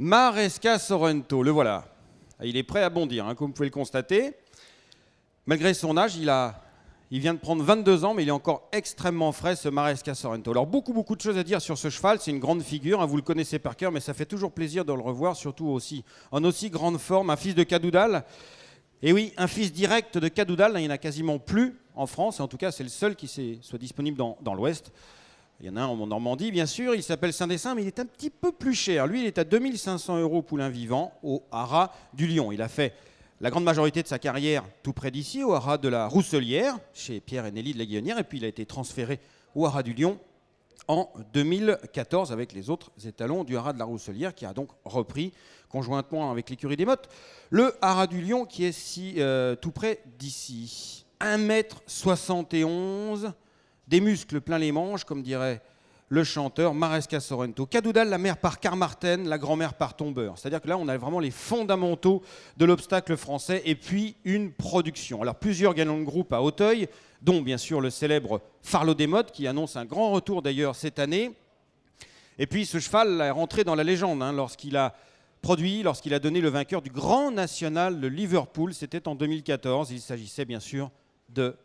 Maresca Sorrento, le voilà. Il est prêt à bondir, hein, comme vous pouvez le constater. Malgré son âge, il, il vient de prendre 22 ans, mais il est encore extrêmement frais, ce Maresca Sorrento. Alors, beaucoup, beaucoup de choses à dire sur ce cheval. C'est une grande figure, hein, vous le connaissez par cœur, mais ça fait toujours plaisir de le revoir, surtout aussi en aussi grande forme. Un fils de Cadoudal. Et oui, un fils direct de Cadoudal, il n'y en a quasiment plus en France. En tout cas, c'est le seul qui soit disponible dans l'Ouest. Il y en a un en Normandie, bien sûr, il s'appelle Saint-Dessin, mais il est un petit peu plus cher. Lui, il est à 2500 euros poulain vivant au haras du Lion. Il a fait la grande majorité de sa carrière tout près d'ici, au haras de la Rousselière, chez Pierre et Nelly de la Guillonnière, et puis il a été transféré au haras du Lion en 2014 avec les autres étalons du haras de la Rousselière qui a donc repris conjointement avec l'écurie des Mottes le haras du Lion qui est si, euh, tout près d'ici. 1m71 des muscles plein les manches, comme dirait le chanteur Maresca Sorrento. Cadoudal, la mère par Carmarten, la grand-mère par Tombeur. C'est-à-dire que là, on a vraiment les fondamentaux de l'obstacle français et puis une production. Alors, plusieurs galons de groupe à Auteuil, dont bien sûr le célèbre Farlot des Mottes, qui annonce un grand retour d'ailleurs cette année. Et puis, ce cheval est rentré dans la légende hein, lorsqu'il a produit, lorsqu'il a donné le vainqueur du Grand National de Liverpool. C'était en 2014. Il s'agissait bien sûr de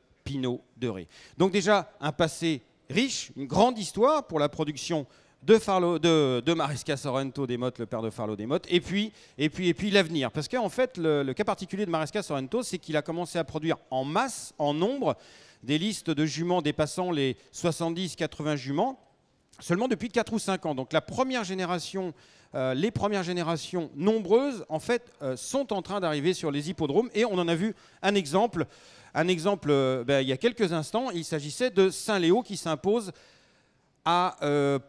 de Ré. Donc déjà un passé riche, une grande histoire pour la production de, Farlo, de, de Maresca Sorrento des Mottes, le père de Farlo des et puis, et puis, l'avenir. Parce qu'en fait, le, cas particulier de Maresca Sorrento, c'est qu'il a commencé à produire en masse, en nombre, des listes de juments dépassant les 70-80 juments seulement depuis 4 ou 5 ans. Donc la première génération, euh, les premières générations nombreuses, en fait, euh, sont en train d'arriver sur les hippodromes. Et on en a vu un exemple, un exemple euh, ben, il y a quelques instants. Il s'agissait de Saint-Léo qui s'impose à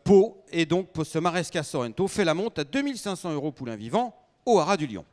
Pau. Et donc, ce Maresca Sorrento fait la monte à 2500 euros poulain vivant au Haras du Lion.